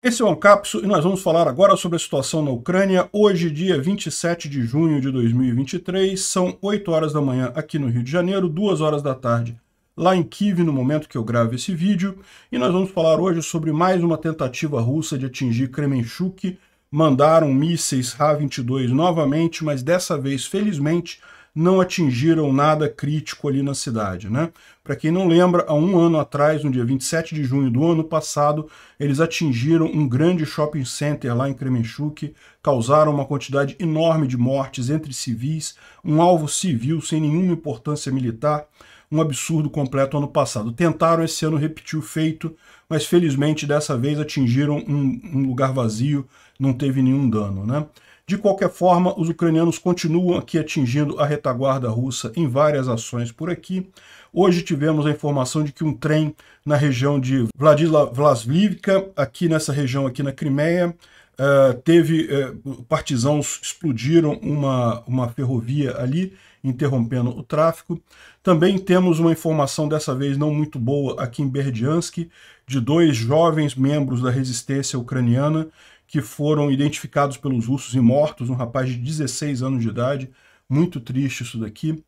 Esse é o Ancapso e nós vamos falar agora sobre a situação na Ucrânia. Hoje, dia 27 de junho de 2023, são 8 horas da manhã aqui no Rio de Janeiro, 2 horas da tarde lá em Kiev no momento que eu gravo esse vídeo. E nós vamos falar hoje sobre mais uma tentativa russa de atingir Kremenchuk. Mandaram mísseis Ha-22 novamente, mas dessa vez, felizmente, não atingiram nada crítico ali na cidade. Né? Para quem não lembra, há um ano atrás, no dia 27 de junho do ano passado, eles atingiram um grande shopping center lá em Kremenchuk, causaram uma quantidade enorme de mortes entre civis, um alvo civil sem nenhuma importância militar, um absurdo completo ano passado. Tentaram esse ano repetir o feito, mas felizmente dessa vez atingiram um, um lugar vazio, não teve nenhum dano. Né? De qualquer forma, os ucranianos continuam aqui atingindo a retaguarda russa em várias ações por aqui. Hoje tivemos a informação de que um trem na região de Vladivoslavka, aqui nessa região aqui na Crimeia, eh, teve eh, partisãos explodiram uma, uma ferrovia ali, interrompendo o tráfego. Também temos uma informação dessa vez não muito boa aqui em Berdiansk, de dois jovens membros da resistência ucraniana que foram identificados pelos russos e mortos, um rapaz de 16 anos de idade. Muito triste isso daqui.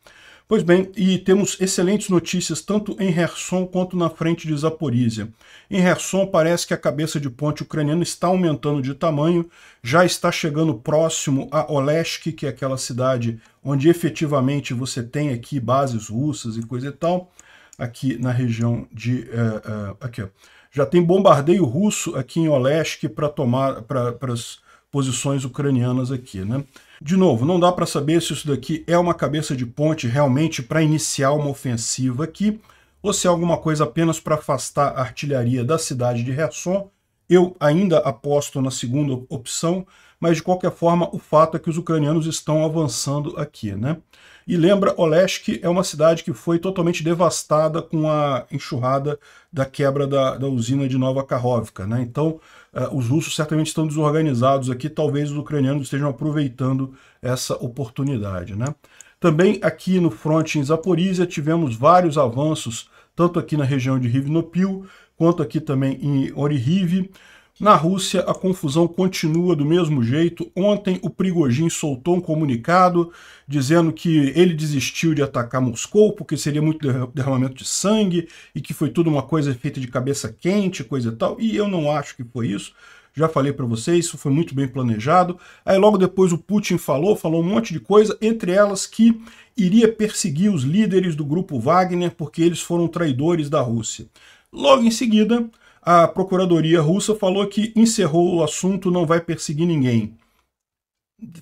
Pois bem, e temos excelentes notícias tanto em Kherson quanto na frente de Zaporizhia. Em Kherson parece que a cabeça de ponte ucraniana está aumentando de tamanho, já está chegando próximo a Olesk, que é aquela cidade onde efetivamente você tem aqui bases russas e coisa e tal, aqui na região de... Uh, uh, aqui, ó já tem bombardeio russo aqui em Olesk para tomar para as posições ucranianas aqui, né? De novo, não dá para saber se isso daqui é uma cabeça de ponte realmente para iniciar uma ofensiva aqui, ou se é alguma coisa apenas para afastar a artilharia da cidade de Kherson. Eu ainda aposto na segunda opção, mas de qualquer forma o fato é que os ucranianos estão avançando aqui, né? E lembra, Olesk é uma cidade que foi totalmente devastada com a enxurrada da quebra da, da usina de Nova Karovka. Né? Então, uh, os russos certamente estão desorganizados aqui, talvez os ucranianos estejam aproveitando essa oportunidade. Né? Também aqui no fronte em Zaporizhia tivemos vários avanços, tanto aqui na região de Rivnopil, quanto aqui também em Orihiv. Na Rússia, a confusão continua do mesmo jeito. Ontem, o Prigojin soltou um comunicado dizendo que ele desistiu de atacar Moscou porque seria muito derramamento de sangue e que foi tudo uma coisa feita de cabeça quente, coisa e tal. E eu não acho que foi isso. Já falei para vocês, isso foi muito bem planejado. Aí logo depois o Putin falou, falou um monte de coisa, entre elas que iria perseguir os líderes do grupo Wagner porque eles foram traidores da Rússia. Logo em seguida, a Procuradoria russa falou que encerrou o assunto, não vai perseguir ninguém.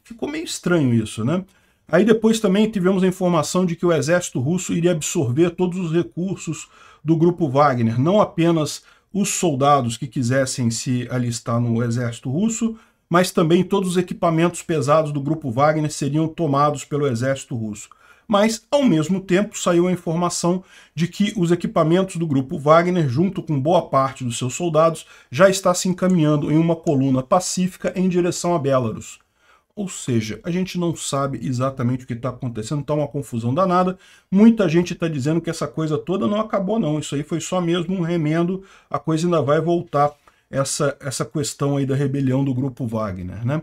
Ficou meio estranho isso, né? Aí depois também tivemos a informação de que o exército russo iria absorver todos os recursos do grupo Wagner, não apenas os soldados que quisessem se alistar no exército russo, mas também todos os equipamentos pesados do grupo Wagner seriam tomados pelo exército russo mas ao mesmo tempo saiu a informação de que os equipamentos do grupo Wagner, junto com boa parte dos seus soldados, já está se encaminhando em uma coluna pacífica em direção a Belarus. Ou seja, a gente não sabe exatamente o que está acontecendo, está uma confusão danada. Muita gente está dizendo que essa coisa toda não acabou não, isso aí foi só mesmo um remendo, a coisa ainda vai voltar, essa, essa questão aí da rebelião do grupo Wagner, né?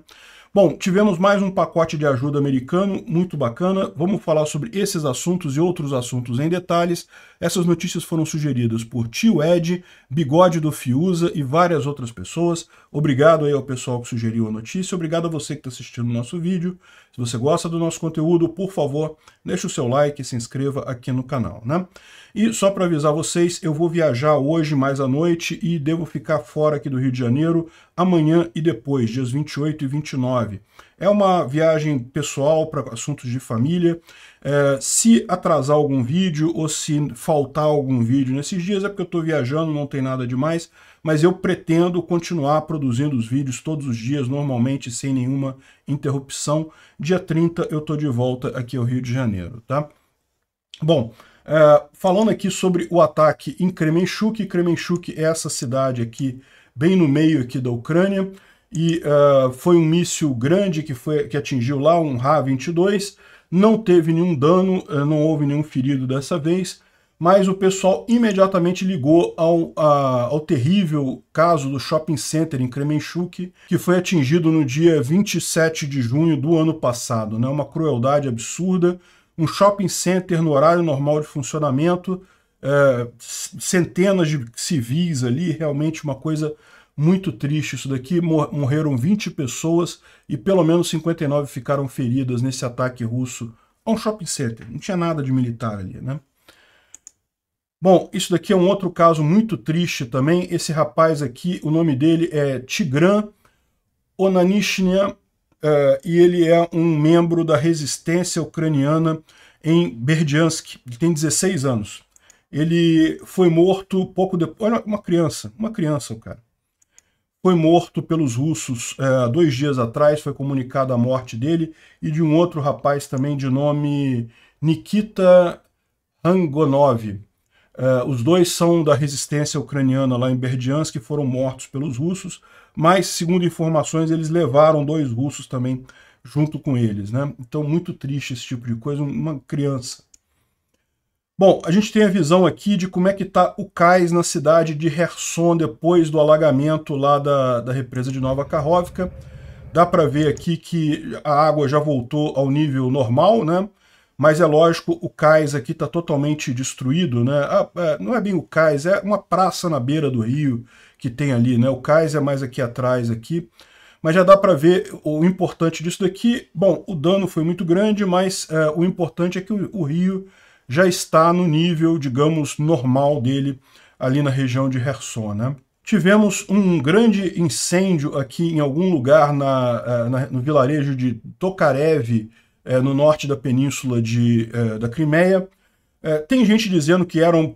Bom, tivemos mais um pacote de ajuda americano, muito bacana. Vamos falar sobre esses assuntos e outros assuntos em detalhes. Essas notícias foram sugeridas por Tio Ed, Bigode do Fiuza e várias outras pessoas. Obrigado aí ao pessoal que sugeriu a notícia, obrigado a você que está assistindo o nosso vídeo. Se você gosta do nosso conteúdo, por favor, deixe o seu like e se inscreva aqui no canal, né? E só para avisar vocês, eu vou viajar hoje mais à noite e devo ficar fora aqui do Rio de Janeiro amanhã e depois, dias 28 e 29. É uma viagem pessoal para assuntos de família. É, se atrasar algum vídeo ou se faltar algum vídeo nesses dias é porque eu estou viajando, não tem nada demais, mas eu pretendo continuar produzindo os vídeos todos os dias, normalmente, sem nenhuma interrupção. Dia 30 eu estou de volta aqui ao Rio de Janeiro, tá? Bom, é, falando aqui sobre o ataque em Kremenchuk, Kremenchuk é essa cidade aqui, bem no meio aqui da Ucrânia, e uh, foi um míssil grande que, foi, que atingiu lá, um Ra-22, não teve nenhum dano, eh, não houve nenhum ferido dessa vez, mas o pessoal imediatamente ligou ao, a, ao terrível caso do shopping center em Kremenchuk, que foi atingido no dia 27 de junho do ano passado. Né? Uma crueldade absurda, um shopping center no horário normal de funcionamento, é, centenas de civis ali, realmente uma coisa muito triste isso daqui. Morreram 20 pessoas e pelo menos 59 ficaram feridas nesse ataque russo a um shopping center. Não tinha nada de militar ali, né? Bom, isso daqui é um outro caso muito triste também. Esse rapaz aqui, o nome dele é Tigran Onanishnya é, e ele é um membro da resistência ucraniana em Berdyansk. Ele tem 16 anos. Ele foi morto pouco depois... Olha, uma criança, uma criança, o cara foi morto pelos russos é, dois dias atrás, foi comunicada a morte dele, e de um outro rapaz também de nome Nikita Rangonov. É, os dois são da resistência ucraniana lá em Berdiansk, que foram mortos pelos russos, mas, segundo informações, eles levaram dois russos também junto com eles. Né? Então, muito triste esse tipo de coisa, uma criança Bom, a gente tem a visão aqui de como é que está o cais na cidade de Herson depois do alagamento lá da, da represa de Nova Carróvica. Dá para ver aqui que a água já voltou ao nível normal, né? Mas é lógico, o cais aqui está totalmente destruído, né? Ah, é, não é bem o cais, é uma praça na beira do rio que tem ali, né? O cais é mais aqui atrás aqui. Mas já dá para ver o importante disso daqui. Bom, o dano foi muito grande, mas é, o importante é que o, o rio já está no nível, digamos, normal dele ali na região de Herson. Né? Tivemos um grande incêndio aqui em algum lugar na, eh, na no vilarejo de Tokarev, é, no norte da península de, é, da Crimeia. É, tem gente dizendo que eram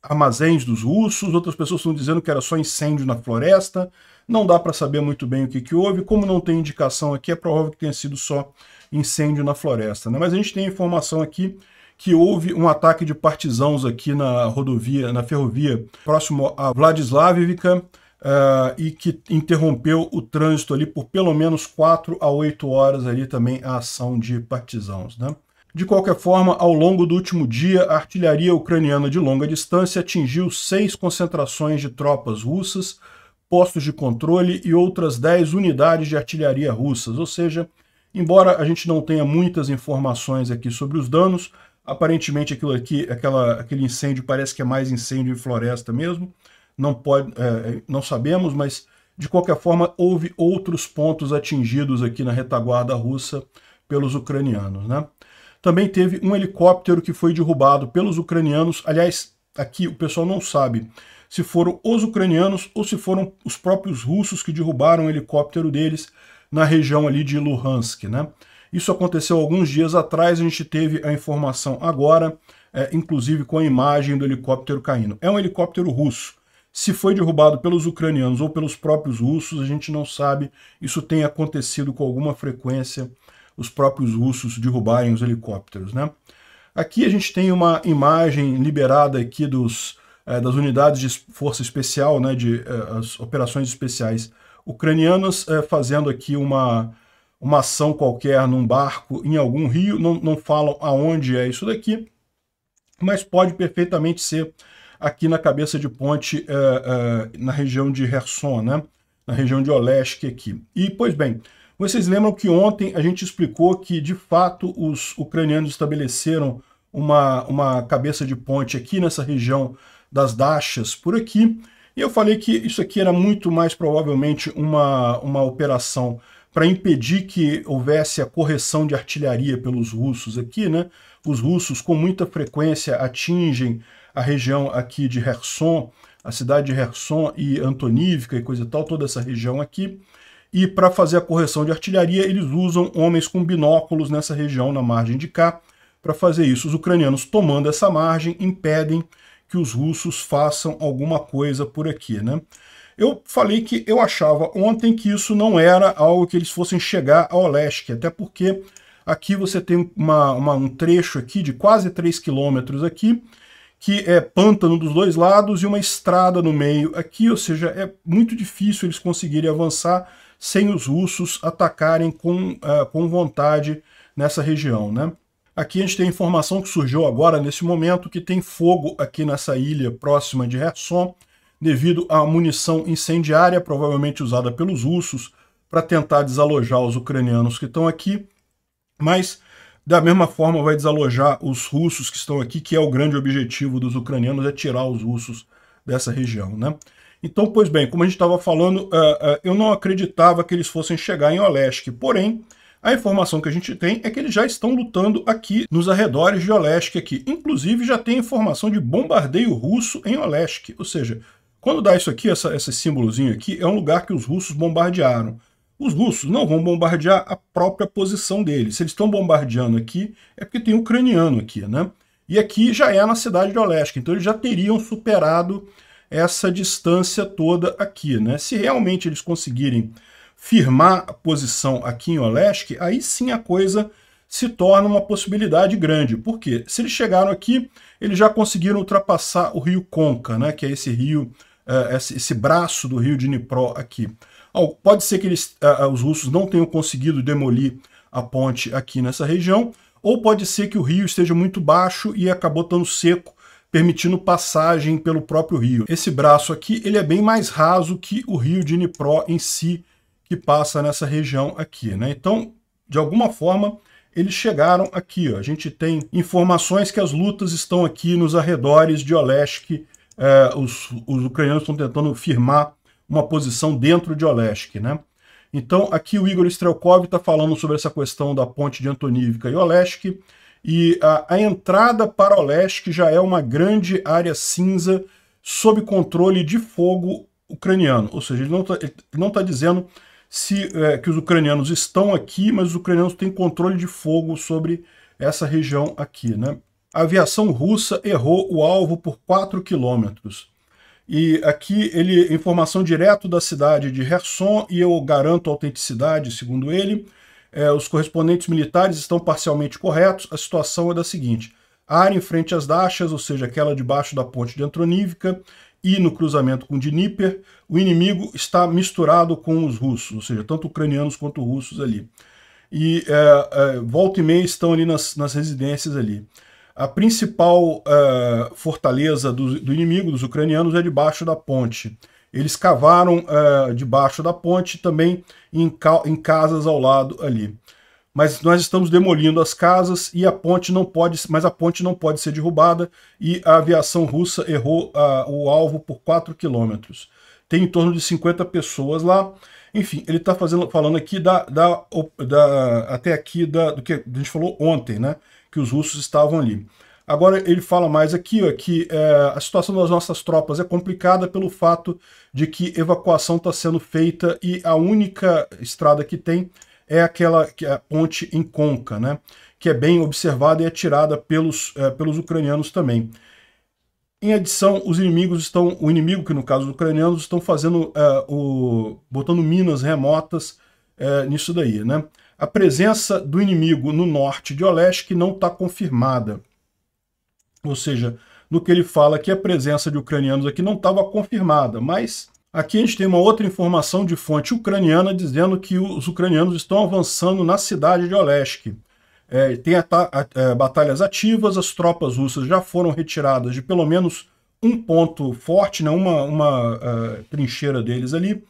armazéns dos russos, outras pessoas estão dizendo que era só incêndio na floresta. Não dá para saber muito bem o que, que houve. Como não tem indicação aqui, é provável que tenha sido só incêndio na floresta. Né? Mas a gente tem informação aqui que houve um ataque de partisãos aqui na rodovia, na ferrovia, próximo a Vladislavivka, Uh, eh, e que interrompeu o trânsito ali por pelo menos 4 a 8 horas ali também a ação de partisãos. Né? De qualquer forma, ao longo do último dia, a artilharia ucraniana de longa distância atingiu seis concentrações de tropas russas, postos de controle e outras dez unidades de artilharia russas, ou seja, Embora a gente não tenha muitas informações aqui sobre os danos, aparentemente aquilo aqui, aquela, aquele incêndio parece que é mais incêndio em floresta mesmo. Não, pode, é, é, não sabemos, mas de qualquer forma houve outros pontos atingidos aqui na retaguarda russa pelos ucranianos. Né? Também teve um helicóptero que foi derrubado pelos ucranianos. Aliás, aqui o pessoal não sabe se foram os ucranianos ou se foram os próprios russos que derrubaram o helicóptero deles na região ali de Luhansk. Né? Isso aconteceu alguns dias atrás, a gente teve a informação agora, é, inclusive com a imagem do helicóptero caindo. É um helicóptero russo. Se foi derrubado pelos ucranianos ou pelos próprios russos, a gente não sabe. Isso tem acontecido com alguma frequência, os próprios russos derrubarem os helicópteros. Né? Aqui a gente tem uma imagem liberada aqui dos, é, das unidades de força especial, né, de é, as operações especiais ucranianos é, fazendo aqui uma, uma ação qualquer num barco em algum rio, não, não falam aonde é isso daqui, mas pode perfeitamente ser aqui na cabeça de ponte, é, é, na região de Herson, né? na região de Olesk aqui. E, pois bem, vocês lembram que ontem a gente explicou que, de fato, os ucranianos estabeleceram uma, uma cabeça de ponte aqui nessa região das Dachas, por aqui, e eu falei que isso aqui era muito mais provavelmente uma, uma operação para impedir que houvesse a correção de artilharia pelos russos aqui, né? Os russos com muita frequência atingem a região aqui de Kherson, a cidade de Kherson e Antonivka e coisa e tal, toda essa região aqui. E para fazer a correção de artilharia, eles usam homens com binóculos nessa região, na margem de cá, para fazer isso. Os ucranianos, tomando essa margem, impedem que os russos façam alguma coisa por aqui, né? Eu falei que eu achava ontem que isso não era algo que eles fossem chegar ao leste, até porque aqui você tem uma, uma, um trecho aqui de quase 3 quilômetros aqui, que é pântano dos dois lados e uma estrada no meio aqui, ou seja, é muito difícil eles conseguirem avançar sem os russos atacarem com, uh, com vontade nessa região. Né? Aqui a gente tem informação que surgiu agora, nesse momento, que tem fogo aqui nessa ilha próxima de Kherson, devido à munição incendiária, provavelmente usada pelos russos, para tentar desalojar os ucranianos que estão aqui. Mas, da mesma forma, vai desalojar os russos que estão aqui, que é o grande objetivo dos ucranianos, é tirar os russos dessa região. Né? Então, pois bem, como a gente estava falando, eh, eh, eu não acreditava que eles fossem chegar em Olesk, porém a informação que a gente tem é que eles já estão lutando aqui nos arredores de Oleshk aqui. Inclusive já tem informação de bombardeio russo em Oleshk, ou seja, quando dá isso aqui, essa, esse símbolozinho aqui, é um lugar que os russos bombardearam. Os russos não vão bombardear a própria posição deles. Se eles estão bombardeando aqui, é porque tem ucraniano aqui, né? E aqui já é na cidade de Olesk, então eles já teriam superado essa distância toda aqui, né? Se realmente eles conseguirem firmar a posição aqui em Olesk, aí sim a coisa se torna uma possibilidade grande. porque Se eles chegaram aqui, eles já conseguiram ultrapassar o rio Conca, né, que é esse rio, é, esse, braço do rio de Dnipro aqui. pode ser que eles, é, é, os russos não tenham conseguido demolir a ponte aqui nessa região, ou pode ser que o rio esteja muito baixo e acabou estando seco, permitindo passagem pelo próprio rio. Esse braço aqui ele é bem mais raso que o rio de Dnipro em si, que passa nessa região aqui. Né? Então, de alguma forma, eles chegaram aqui. Ó. A gente tem informações que as lutas estão aqui nos arredores de Olesk. Eh, os, os, ucranianos estão tentando firmar uma posição dentro de Olesk. Né? Então, aqui o Igor Strelkov está falando sobre essa questão da ponte de Antonivka e Olesk. E a, a entrada para Olesk já é uma grande área cinza sob controle de fogo ucraniano. Ou seja, ele não está tá dizendo se, é, que os ucranianos estão aqui, mas os ucranianos têm controle de fogo sobre essa região aqui. Né? A aviação russa errou o alvo por 4 quilômetros. E aqui ele, informação direto da cidade de Kherson, e eu garanto a autenticidade, segundo ele. É, os correspondentes militares estão parcialmente corretos. A situação é da seguinte: a área em frente às Dachas, ou seja, aquela debaixo da ponte de Antronívka, e no cruzamento com Dnieper, o inimigo está misturado com os russos, ou seja, tanto ucranianos quanto russos ali. E é, é, volta e meia estão ali nas, nas residências ali. A principal é, fortaleza do, do, inimigo, dos ucranianos, é debaixo da ponte. Eles cavaram é, debaixo da ponte também em, ca, em casas ao lado ali. Mas nós estamos demolindo as casas e a ponte não pode, mas a ponte não pode ser derrubada e a aviação russa errou a, o alvo por 4 quilômetros tem em torno de 50 pessoas lá. Enfim, ele está falando aqui da, da, da, até aqui da, do que a gente falou ontem, né? Que os russos estavam ali. Agora ele fala mais aqui ó, que é, a situação das nossas tropas é complicada pelo fato de que evacuação está sendo feita e a única estrada que tem é aquela que é a ponte em Conca, né? Que é bem observada e atirada é pelos, é, pelos ucranianos também. Em adição, os inimigos estão, o inimigo, que no caso dos ucranianos, estão fazendo é, o. botando minas remotas é, nisso daí, né? A presença do inimigo no norte de Olesk não está confirmada. Ou seja, no que ele fala que a presença de ucranianos aqui não estava confirmada, mas aqui a gente tem uma outra informação de fonte ucraniana dizendo que os ucranianos estão avançando na cidade de Olesk. É, tem a, a, é, batalhas ativas, as tropas russas já foram retiradas de pelo menos um ponto forte, né, uma, uma uh, trincheira deles ali.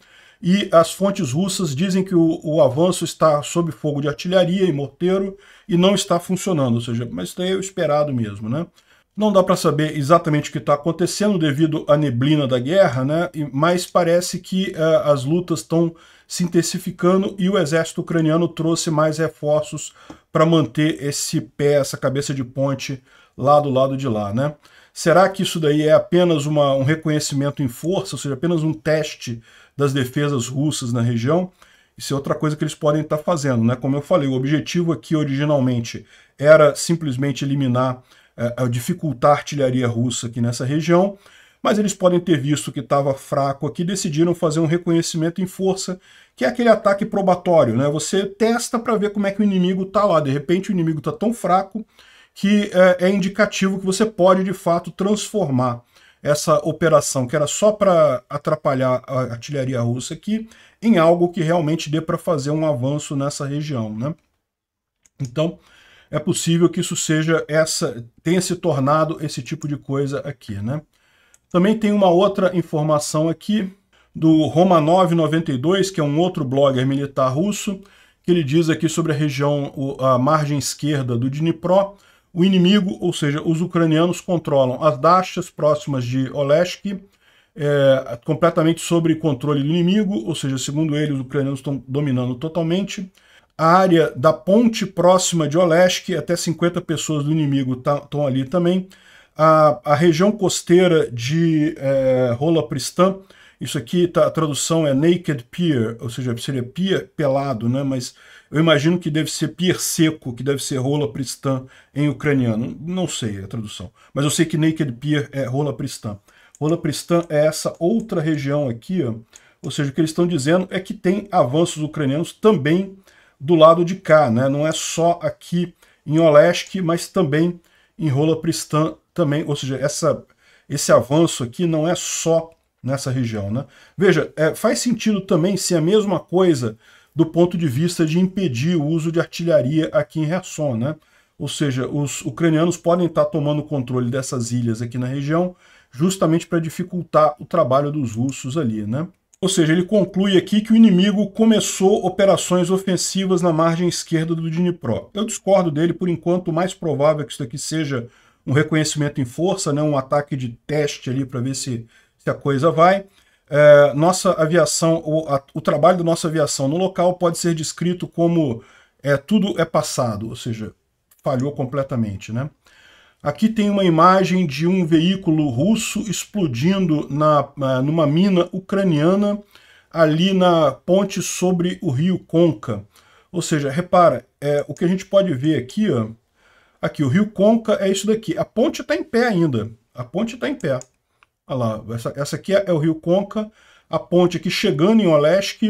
E as fontes russas dizem que o, o, avanço está sob fogo de artilharia e morteiro e não está funcionando, ou seja, mas isso é o esperado mesmo, né? Não dá para saber exatamente o que está acontecendo devido à neblina da guerra, né? Mas parece que uh, as lutas estão se intensificando e o exército ucraniano trouxe mais reforços para manter esse pé, essa cabeça de ponte lá do lado de lá, né? Será que isso daí é apenas uma, um reconhecimento em força, ou seja, apenas um teste das defesas russas na região? Isso é outra coisa que eles podem estar tá fazendo, né? Como eu falei, o objetivo aqui originalmente era simplesmente eliminar, é, dificultar a artilharia russa aqui nessa região, mas eles podem ter visto que estava fraco aqui, decidiram fazer um reconhecimento em força, que é aquele ataque probatório, né? Você testa para ver como é que o inimigo está lá. De repente o inimigo está tão fraco que é, é indicativo que você pode de fato transformar essa operação que era só para atrapalhar a artilharia russa aqui em algo que realmente dê para fazer um avanço nessa região, né? Então, é possível que isso seja essa tenha se tornado esse tipo de coisa aqui, né? Também tem uma outra informação aqui do Romanov92, que é um outro blogger militar russo, que ele diz aqui sobre a região, a margem esquerda do Dnipro. O inimigo, ou seja, os ucranianos controlam as dachas próximas de Olesk, é, completamente sob controle do inimigo, ou seja, segundo ele, os ucranianos estão dominando totalmente. A área da ponte próxima de Olesk, até 50 pessoas do inimigo estão tá, ali também a, a região costeira de é, Rola Pristã, isso aqui, tá, a tradução é naked pier, ou seja, seria pier pelado, né? mas eu imagino que deve ser pier seco, que deve ser rola pristã em ucraniano. Não sei a tradução, mas eu sei que naked pier é rola pristã. Rola pristã é essa outra região aqui, ó. ou seja, o que eles estão dizendo é que tem avanços ucranianos também do lado de cá, né? não é só aqui em Olesk, mas também em rola pristã também, ou seja, essa, esse avanço aqui não é só nessa região. Né? Veja, é, faz sentido também ser a mesma coisa do ponto de vista de impedir o uso de artilharia aqui em Resson Né? Ou seja, os ucranianos podem estar tomando controle dessas ilhas aqui na região justamente para dificultar o trabalho dos russos ali. Né? Ou seja, ele conclui aqui que o inimigo começou operações ofensivas na margem esquerda do Dnipro. Eu discordo dele, por enquanto o mais provável é que isso aqui seja um reconhecimento em força, né, um ataque de teste ali para ver se, se a coisa vai. É, nossa aviação, o, a, o, trabalho da nossa aviação no local pode ser descrito como é, tudo é passado, ou seja, falhou completamente. Né? Aqui tem uma imagem de um veículo russo explodindo na, numa mina ucraniana ali na ponte sobre o rio Conca. Ou seja, repara, é, o que a gente pode ver aqui ó, Aqui, o Rio Conca é isso daqui. A ponte está em pé ainda. A ponte está em pé. Olha lá, essa, essa aqui é, é, o Rio Conca. A ponte aqui chegando em Olesk.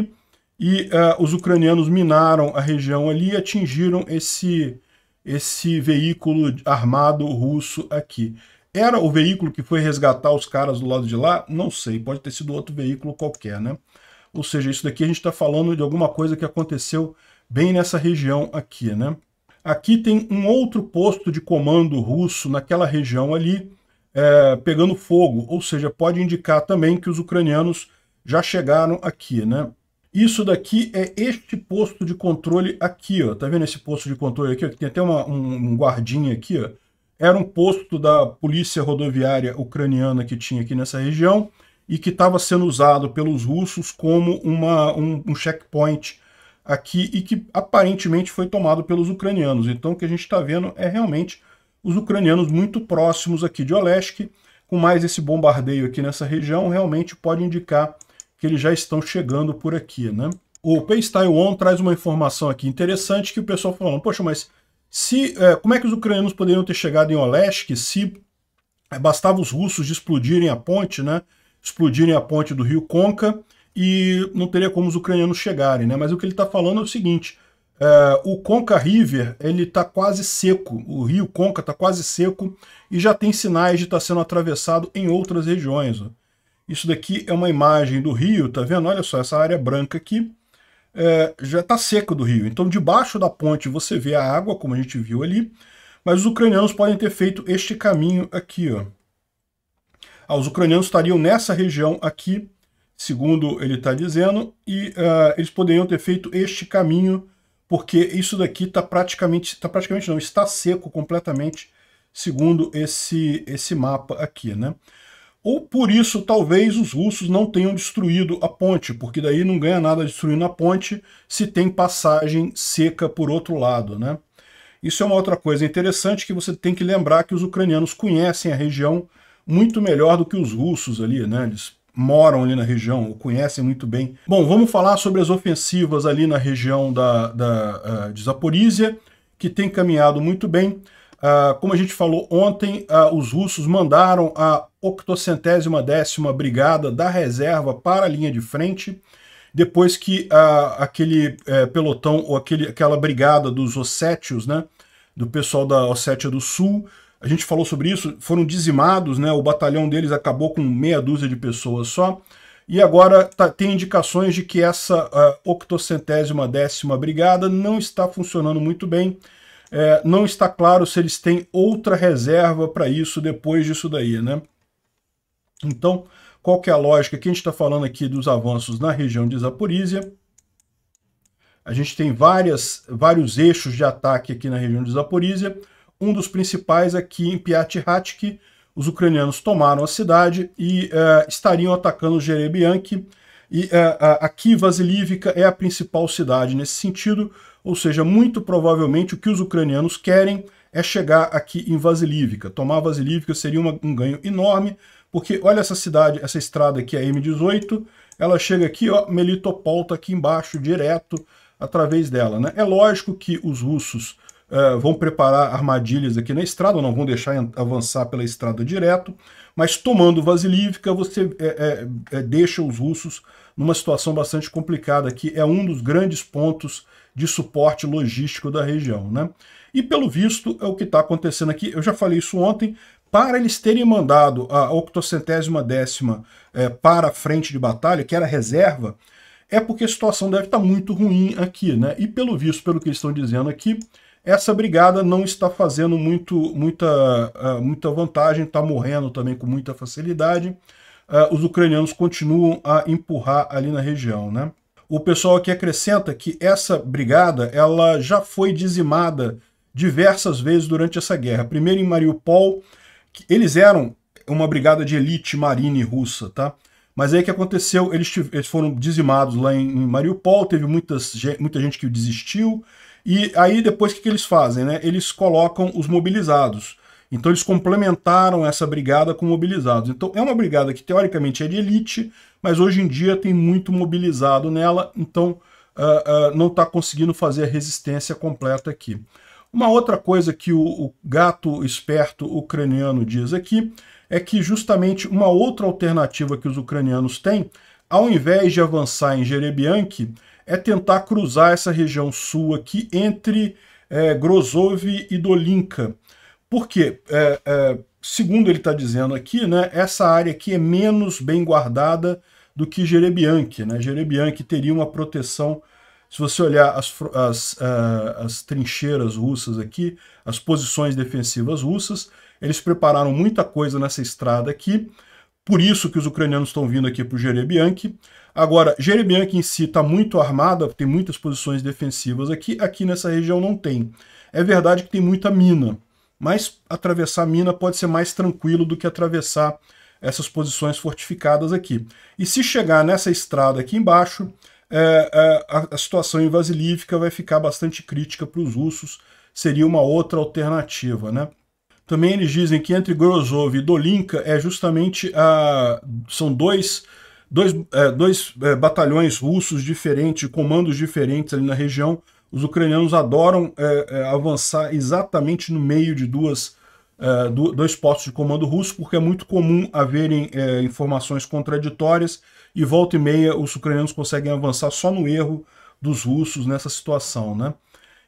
E uh, os ucranianos minaram a região ali e atingiram esse, esse veículo armado russo aqui. Era o veículo que foi resgatar os caras do lado de lá? Não sei, pode ter sido outro veículo qualquer, né? Ou seja, isso daqui a gente está falando de alguma coisa que aconteceu bem nessa região aqui, né? Aqui tem um outro posto de comando russo naquela região ali, é, pegando fogo, ou seja, pode indicar também que os ucranianos já chegaram aqui, né? Isso daqui é este posto de controle aqui, ó. Tá vendo esse posto de controle aqui? tem até uma, um, um guardinha aqui, ó. Era um posto da polícia rodoviária ucraniana que tinha aqui nessa região e que estava sendo usado pelos russos como uma, um, um checkpoint aqui e que aparentemente foi tomado pelos ucranianos. Então o que a gente está vendo é realmente os ucranianos muito próximos aqui de Olesk, com mais esse bombardeio aqui nessa região, realmente pode indicar que eles já estão chegando por aqui, né? O Pace Taiwan traz uma informação aqui interessante que o pessoal falou, poxa, mas se, é, como é que os ucranianos poderiam ter chegado em Olesk se é, bastava os russos explodirem a ponte, né? Explodirem a ponte do rio Conca e não teria como os ucranianos chegarem, né? Mas o que ele está falando é o seguinte: é, o Conca River ele está quase seco, o rio Conca está quase seco e já tem sinais de estar tá sendo atravessado em outras regiões. Ó. Isso daqui é uma imagem do rio, tá vendo? Olha só, essa área branca aqui é, já está seco do rio. Então, debaixo da ponte você vê a água, como a gente viu ali, mas os ucranianos podem ter feito este caminho aqui. Ó. Ah, os ucranianos estariam nessa região aqui segundo ele está dizendo, e uh, eles poderiam ter feito este caminho, porque isso daqui está praticamente, está praticamente não, está seco completamente, segundo esse, esse mapa aqui, né? Ou por isso, talvez, os russos não tenham destruído a ponte, porque daí não ganha nada destruindo a ponte se tem passagem seca por outro lado, né? Isso é uma outra coisa interessante que você tem que lembrar que os ucranianos conhecem a região muito melhor do que os russos ali, né? Eles moram ali na região ou conhecem muito bem. Bom, vamos falar sobre as ofensivas ali na região da, da, uh, de Zaporizhia, que tem caminhado muito bem. Uh, como a gente falou ontem, uh, os russos mandaram a 810 décima brigada da reserva para a linha de frente, depois que ah, aquele eh, pelotão ou aquele, aquela brigada dos ossétios, né, do pessoal da Ossétia do Sul, a gente falou sobre isso, foram dizimados, né? O batalhão deles acabou com meia dúzia de pessoas só. E agora tá, tem indicações de que essa uh, octocentésima décima brigada não está funcionando muito bem. É, não está claro se eles têm outra reserva para isso depois disso daí, né? Então, qual que é a lógica? Aqui a gente está falando aqui dos avanços na região de Zaporizhia. A gente tem várias, vários eixos de ataque aqui na região de Zaporizhia. Um dos principais aqui é em Piatihatki os ucranianos tomaram a cidade e uh, estariam atacando Jerebianki. E uh, aqui Vasilivka é a principal cidade nesse sentido, ou seja, muito provavelmente o que os ucranianos querem é chegar aqui em Vasilivka. Tomar Vasilivka seria uma, um ganho enorme, porque olha essa cidade, essa estrada aqui, a M18, ela chega aqui, ó, Melitopol está aqui embaixo, direto através dela. Né? É lógico que os russos uh, vão preparar armadilhas aqui na estrada, não vão deixar avançar pela estrada direto, mas tomando Vasilivka, você é, é, é, deixa os russos numa situação bastante complicada, que é um dos grandes pontos de suporte logístico da região. Né? E pelo visto, é o que está acontecendo aqui, eu já falei isso ontem, para eles terem mandado a octocentésima décima é, para a frente de batalha, que era reserva, é porque a situação deve estar tá muito ruim aqui, né? E pelo visto, pelo que eles estão dizendo aqui, essa brigada não está fazendo muito, muita, ah, muita vantagem, está morrendo também com muita facilidade. Ah, os ucranianos continuam a empurrar ali na região. Né? O pessoal aqui acrescenta que essa brigada ela já foi dizimada diversas vezes durante essa guerra. Primeiro em Mariupol, eles eram uma brigada de elite marine russa, tá? Mas aí o que aconteceu? Eles, eles foram dizimados lá em, em Mariupol, teve muitas, muita gente que desistiu, e aí depois o que, que eles fazem? Né? Eles colocam os mobilizados. Então eles complementaram essa brigada com mobilizados. Então é uma brigada que teoricamente é de elite, mas hoje em dia tem muito mobilizado nela, então uh, uh, não está conseguindo fazer a resistência completa aqui. Uma outra coisa que o, o, gato esperto ucraniano diz aqui é que justamente uma outra alternativa que os ucranianos têm ao invés de avançar em Jerebianki, é tentar cruzar essa região sul aqui entre é, Grozov e Dolinka. Porque, é, é, segundo ele está dizendo aqui, né, essa área aqui é menos bem guardada do que Jerebianki. Né? teria uma proteção se você olhar as, as, é, as, trincheiras russas aqui, as posições defensivas russas, eles prepararam muita coisa nessa estrada aqui, por isso que os ucranianos estão vindo aqui para o Jerebianki. Agora, Jerebianki em si está muito armada, tem muitas posições defensivas aqui. Aqui nessa região não tem. É verdade que tem muita mina, mas atravessar mina pode ser mais tranquilo do que atravessar essas posições fortificadas aqui. E se chegar nessa estrada aqui embaixo, é, é, a, a, situação em Vasilivka vai ficar bastante crítica para os russos, seria uma outra alternativa, né? Também eles dizem que entre Grozov e Dolinka é justamente a. são dois, dois, é, dois é, batalhões russos diferentes, comandos diferentes ali na região. Os ucranianos adoram é, é avançar exatamente no meio de duas, é, do, dois postos de comando russo, porque é muito comum haverem é, informações contraditórias e volta e meia os ucranianos conseguem avançar só no erro dos russos nessa situação, né?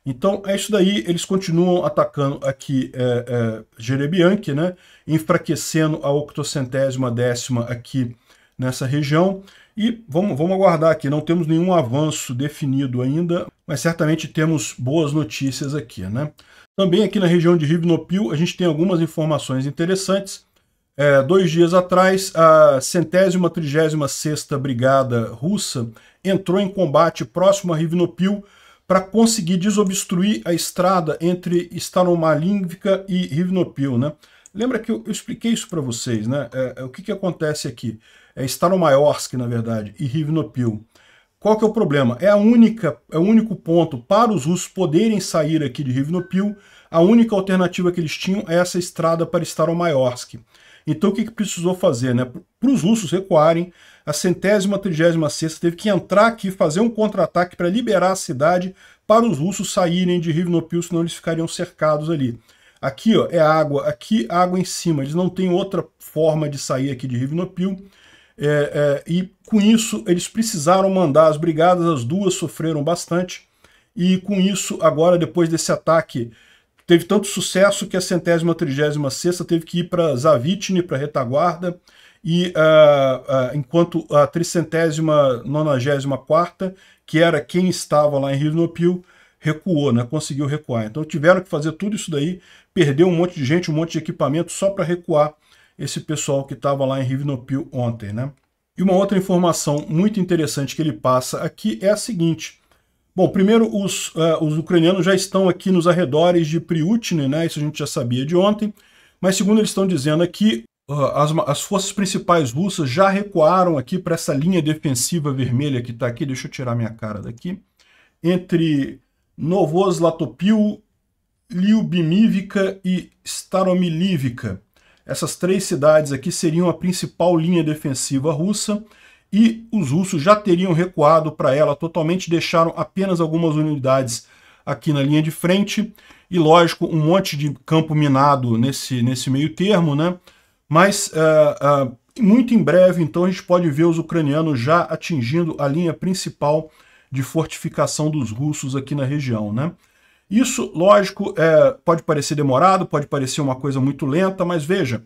Então é isso daí, eles continuam atacando aqui é, é, Jerebianque, né? enfraquecendo a octocentésima décima aqui nessa região. E vamos, vamos aguardar aqui, não temos nenhum avanço definido ainda, mas certamente temos boas notícias aqui. Né? Também aqui na região de Rivnopil a gente tem algumas informações interessantes. É, dois dias atrás, a centésima trigésima sexta brigada russa entrou em combate próximo a Rivnopil, para conseguir desobstruir a estrada entre Staromalínvica e Rivnopil, né? Lembra que eu, eu expliquei isso para vocês, né? É, é, o que, que acontece aqui? É Staromaiorsk, na verdade, e Rivnopil. Qual que é o problema? É, a única, é o único ponto para os russos poderem sair aqui de Rivnopil, a única alternativa que eles tinham é essa estrada para Staromaiorsk. Então o que, que precisou fazer? Né? Para os russos recuarem, a centésima trigésima sexta teve que entrar aqui, fazer um contra-ataque para liberar a cidade para os russos saírem de Rivnopil, senão eles ficariam cercados ali. Aqui ó, é água, aqui água em cima, eles não têm outra forma de sair aqui de Rivnopil. É, é, e com isso eles precisaram mandar as brigadas, as duas sofreram bastante, e com isso, agora depois desse ataque, teve tanto sucesso que a centésima trigésima sexta teve que ir para Zavitne, para retaguarda, e uh, uh, enquanto a tricentésima nonagésima quarta, que era quem estava lá em Rinopio, recuou, né? conseguiu recuar. Então tiveram que fazer tudo isso daí, perdeu um monte de gente, um monte de equipamento só para recuar esse pessoal que estava lá em Rivinopil ontem. Né? E uma outra informação muito interessante que ele passa aqui é a seguinte. Bom, primeiro, os, uh, os ucranianos já estão aqui nos arredores de Priutne, né? isso a gente já sabia de ontem, mas segundo eles estão dizendo aqui, ah, as, as, forças principais russas já recuaram aqui para essa linha defensiva vermelha que está aqui. Deixa eu tirar minha cara daqui. Entre Novoslatopil, Liubimivka e Staromilivka. Essas três cidades aqui seriam a principal linha defensiva russa e os russos já teriam recuado para ela totalmente, deixaram apenas algumas unidades aqui na linha de frente e, lógico, um monte de campo minado nesse, nesse meio termo, né? Mas uh, uh, muito em breve, então, a gente pode ver os ucranianos já atingindo a linha principal de fortificação dos russos aqui na região, né? Isso, lógico, é, pode parecer demorado, pode parecer uma coisa muito lenta, mas veja,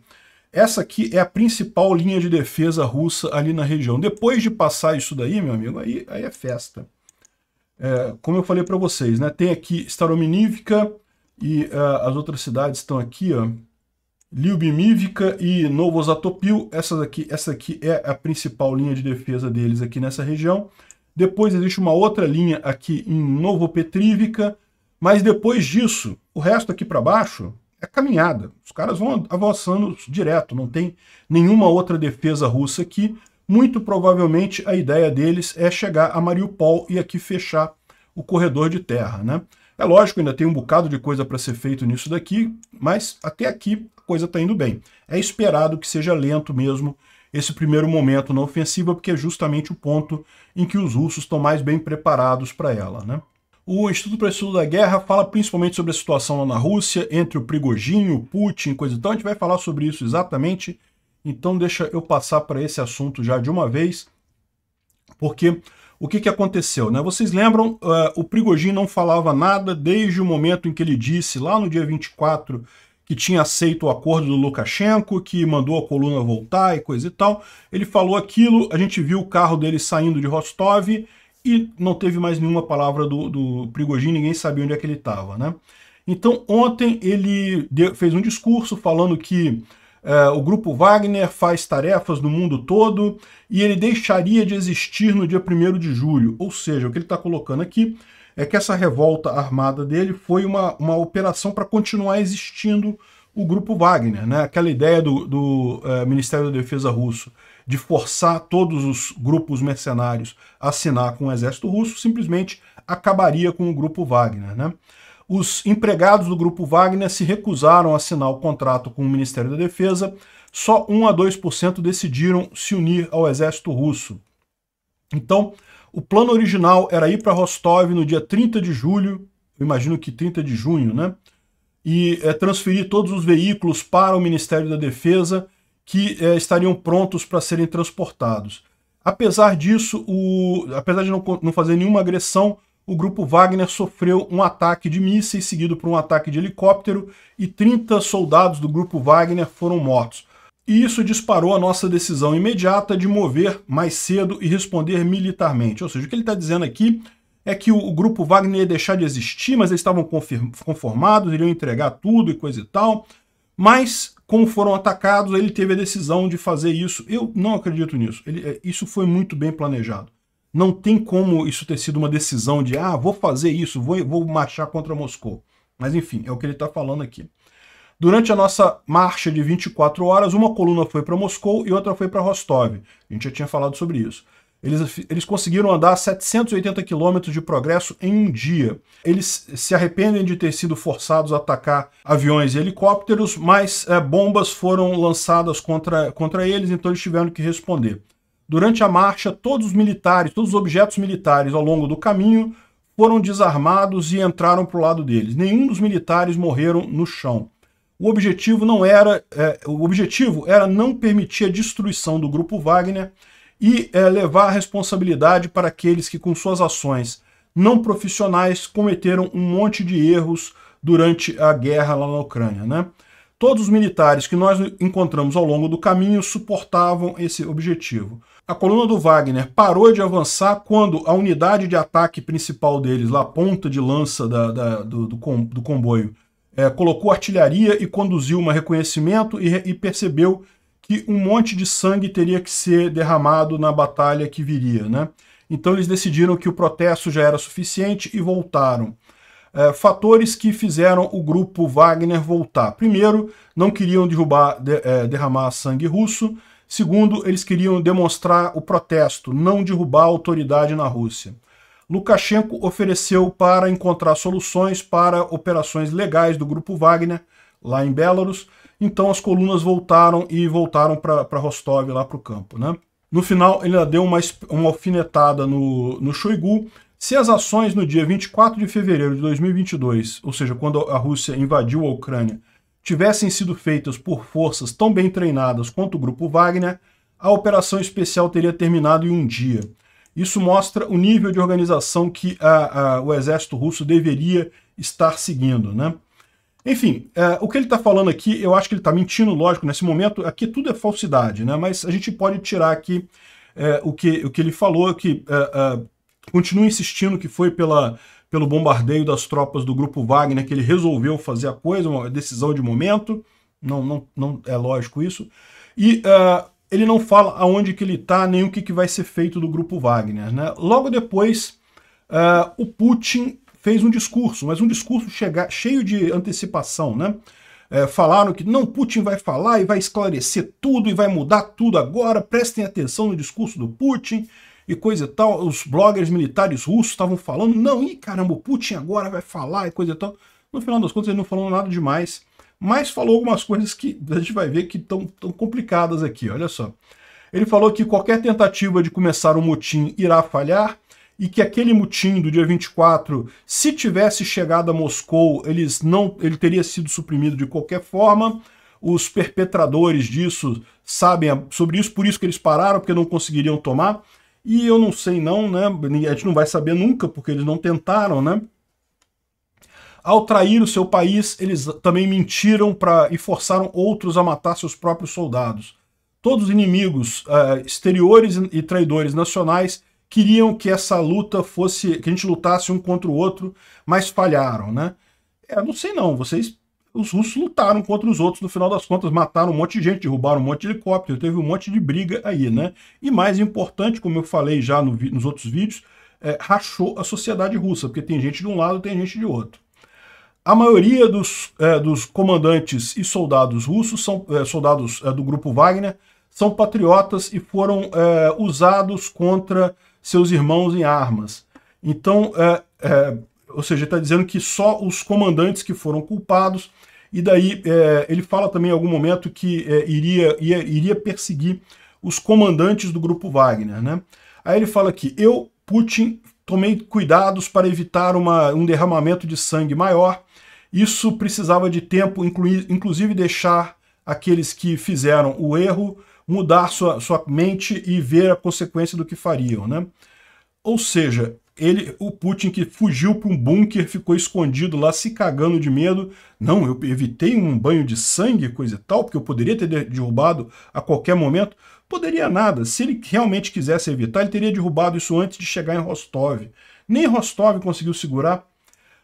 essa aqui é a principal linha de defesa russa ali na região. Depois de passar isso daí, meu amigo, aí, aí é festa. É, como eu falei para vocês, né, tem aqui Starominivka e uh, as outras cidades estão aqui, ó, Liubimívica e Novosatopil, essa aqui, essa aqui é a principal linha de defesa deles aqui nessa região. Depois existe uma outra linha aqui em Novopetrivica, mas depois disso, o resto aqui para baixo é caminhada. Os caras vão avançando direto, não tem nenhuma outra defesa russa aqui. Muito provavelmente a ideia deles é chegar a Mariupol e aqui fechar o corredor de terra, né? É lógico, ainda tem um bocado de coisa para ser feito nisso daqui, mas até aqui coisa está indo bem. É esperado que seja lento mesmo esse primeiro momento na ofensiva, porque é justamente o ponto em que os russos estão mais bem preparados para ela. Né? O Instituto para Estudo da Guerra fala principalmente sobre a situação lá na Rússia, entre o Prigojin, o Putin, coisa e então, tal. A gente vai falar sobre isso exatamente, então deixa eu passar para esse assunto já de uma vez, porque o que, que aconteceu? Né? Vocês lembram, uh, o Prigojin não falava nada desde o momento em que ele disse, lá no dia 24 que tinha aceito o acordo do Lukashenko, que mandou a coluna voltar e coisa e tal. Ele falou aquilo, a gente viu o carro dele saindo de Rostov e não teve mais nenhuma palavra do, do Prigogine, ninguém sabia onde é que ele estava, né? Então, ontem ele deu, fez um discurso falando que eh, o grupo Wagner faz tarefas no mundo todo e ele deixaria de existir no dia 1 de julho. Ou seja, o que ele está colocando aqui é que essa revolta armada dele foi uma, uma operação para continuar existindo o grupo Wagner, né? aquela ideia do, do é, Ministério da Defesa russo de forçar todos os grupos mercenários a assinar com o exército russo, simplesmente acabaria com o grupo Wagner. Né? Os empregados do grupo Wagner se recusaram a assinar o contrato com o Ministério da Defesa, só 1 a 2% decidiram se unir ao exército russo. Então, o plano original era ir para Rostov no dia 30 de julho, imagino que 30 de junho, né? E é, transferir todos os veículos para o Ministério da Defesa que é, estariam prontos para serem transportados. Apesar disso, o, apesar de não, não fazer nenhuma agressão, o grupo Wagner sofreu um ataque de mísseis seguido por um ataque de helicóptero e 30 soldados do grupo Wagner foram mortos. E isso disparou a nossa decisão imediata de mover mais cedo e responder militarmente. Ou seja, o que ele está dizendo aqui é que o, grupo Wagner ia deixar de existir, mas eles estavam conformados, iriam entregar tudo e coisa e tal. Mas, como foram atacados, ele teve a decisão de fazer isso. Eu não acredito nisso. Ele, é, isso foi muito bem planejado. Não tem como isso ter sido uma decisão de, ah, vou fazer isso, vou, vou marchar contra Moscou. Mas, enfim, é o que ele está falando aqui. Durante a nossa marcha de 24 horas, uma coluna foi para Moscou e outra foi para Rostov. A gente já tinha falado sobre isso. Eles, eles conseguiram andar 780 quilômetros de progresso em um dia. Eles se arrependem de ter sido forçados a atacar aviões e helicópteros, mas é, bombas foram lançadas contra, contra eles, então eles tiveram que responder. Durante a marcha, todos os militares, todos os objetos militares ao longo do caminho foram desarmados e entraram para o lado deles. Nenhum dos militares morreram no chão. O objetivo não era, é, o objetivo era não permitir a destruição do grupo Wagner e é, levar a responsabilidade para aqueles que com suas ações não profissionais cometeram um monte de erros durante a guerra lá na Ucrânia, né? Todos os militares que nós encontramos ao longo do caminho suportavam esse objetivo. A coluna do Wagner parou de avançar quando a unidade de ataque principal deles, lá a ponta de lança da, da, do, do, com, do comboio, é, colocou artilharia e conduziu um reconhecimento e, e percebeu que um monte de sangue teria que ser derramado na batalha que viria. Né? Então eles decidiram que o protesto já era suficiente e voltaram. É, fatores que fizeram o grupo Wagner voltar. Primeiro, não queriam derrubar, de, é, derramar sangue russo. Segundo, eles queriam demonstrar o protesto, não derrubar a autoridade na Rússia. Lukashenko ofereceu para encontrar soluções para operações legais do Grupo Wagner lá em Belarus. Então as colunas voltaram e voltaram para Rostov, lá para o campo. Né? No final, ele deu uma, uma alfinetada no, no Shoigu. Se as ações no dia 24 de fevereiro de 2022, ou seja, quando a Rússia invadiu a Ucrânia, tivessem sido feitas por forças tão bem treinadas quanto o Grupo Wagner, a operação especial teria terminado em um dia. Isso mostra o nível de organização que a, a, o exército russo deveria estar seguindo, né? Enfim, é, o que ele está falando aqui, eu acho que ele está mentindo, lógico, nesse momento, aqui tudo é falsidade, né? Mas a gente pode tirar aqui é, o, que, o que ele falou, que é, é, continua insistindo que foi pela, pelo bombardeio das tropas do grupo Wagner que ele resolveu fazer a coisa, uma decisão de momento, não, não, não é lógico isso. E uh, ele não fala aonde que ele está, nem o que, que vai ser feito do grupo Wagner. Né? Logo depois, uh, o Putin fez um discurso, mas um discurso chega, cheio de antecipação. Né? É, falaram que não, Putin vai falar e vai esclarecer tudo e vai mudar tudo agora, prestem atenção no discurso do Putin e coisa e tal. Os bloggers militares russos estavam falando, não, e caramba, o Putin agora vai falar e coisa e tal. No final das contas, ele não falou nada demais mas falou algumas coisas que a gente vai ver que estão tão complicadas aqui, olha só. Ele falou que qualquer tentativa de começar um motim irá falhar e que aquele motim do dia 24, se tivesse chegado a Moscou, eles não, ele teria sido suprimido de qualquer forma. Os perpetradores disso sabem sobre isso, por isso que eles pararam, porque não conseguiriam tomar. E eu não sei não, né? A gente não vai saber nunca, porque eles não tentaram, né? Ao trair o seu país, eles também mentiram para e forçaram outros a matar seus próprios soldados. Todos os inimigos uh, exteriores e traidores nacionais queriam que essa luta fosse, que a gente lutasse um contra o outro, mas falharam, né? É, não sei não, vocês, os russos lutaram contra os outros, no final das contas mataram um monte de gente, derrubaram um monte de helicóptero, teve um monte de briga aí, né? E mais importante, como eu falei já no, nos outros vídeos, é, rachou a sociedade russa, porque tem gente de um lado, tem gente de outro. A maioria dos, é, dos comandantes e soldados russos, são é, soldados é, do grupo Wagner, são patriotas e foram é, usados contra seus irmãos em armas. Então, é, ou seja, está dizendo que só os comandantes que foram culpados, e daí ele fala também em algum momento que iria, ia, iria perseguir os comandantes do grupo Wagner. Né? Aí ele fala que eu, Putin, tomei cuidados para evitar uma, um derramamento de sangue maior isso precisava de tempo, inclusive deixar aqueles que fizeram o erro mudar sua, sua mente e ver a consequência do que fariam. Né? Ou seja, ele, o Putin que fugiu para um bunker, ficou escondido lá, se cagando de medo. Não, eu evitei um banho de sangue, coisa e tal, porque eu poderia ter derrubado a qualquer momento. Poderia nada. Se ele realmente quisesse evitar, ele teria derrubado isso antes de chegar em Rostov. Nem Rostov conseguiu segurar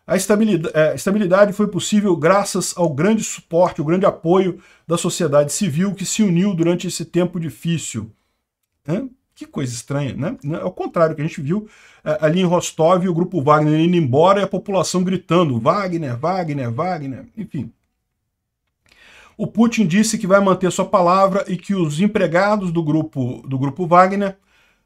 a estabilidade, a é, estabilidade, foi possível graças ao grande suporte, ao grande apoio da sociedade civil que se uniu durante esse tempo difícil. Hã? Que coisa estranha, né? Ao é contrário que a gente viu é, ali em Rostov, o grupo Wagner indo embora e a população gritando Wagner, Wagner, Wagner, enfim. O Putin disse que vai manter sua palavra e que os empregados do grupo, do grupo Wagner